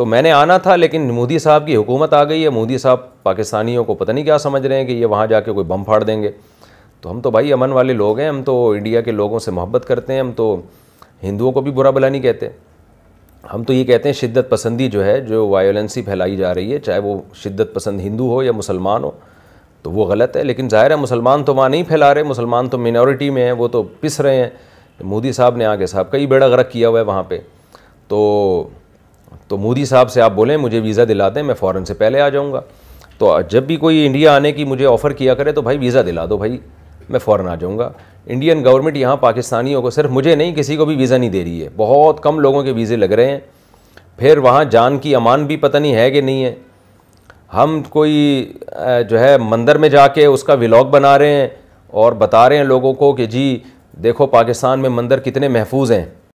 तो मैंने आना था लेकिन मोदी साहब की हुकूमत आ गई है मोदी साहब पाकिस्तानियों को पता नहीं क्या समझ रहे हैं कि ये वहाँ जाके कोई बम फाड़ देंगे तो हम तो भाई अमन वाले लोग हैं हम तो इंडिया के लोगों से मोहब्बत करते हैं हम तो हिंदुओं को भी बुरा भला नहीं कहते हम तो ये कहते हैं शिद्दत पसंदी जो है जो वायोलेंसी फैलाई जा रही है चाहे वो शिद्दत पसंद हिंदू हो या मुसलमान हो तो वो गलत है लेकिन ज़ाहिर है मुसलमान तो वहाँ नहीं फैला रहे मुसलमान तो मिनोरिटी में हैं वो तो पिस रहे हैं मोदी साहब ने आगे साहब कई बेड़ा गर्क किया हुआ है वहाँ पर तो तो मोदी साहब से आप बोलें मुझे वीज़ा दिला दें मैं फ़ौरन से पहले आ जाऊँगा तो जब भी कोई इंडिया आने की मुझे ऑफ़र किया करे तो भाई वीज़ा दिला दो भाई मैं फ़ौरन आ जाऊँगा इंडियन गवर्नमेंट यहाँ पाकिस्तानियों को सिर्फ मुझे नहीं किसी को भी वीज़ा नहीं दे रही है बहुत कम लोगों के वीज़े लग रहे हैं फिर वहाँ जान की अमान भी पता नहीं है कि नहीं है हम कोई जो है मंदिर में जाके उसका व्लॉग बना रहे हैं और बता रहे हैं लोगों को कि जी देखो पाकिस्तान में मंदिर कितने महफूज हैं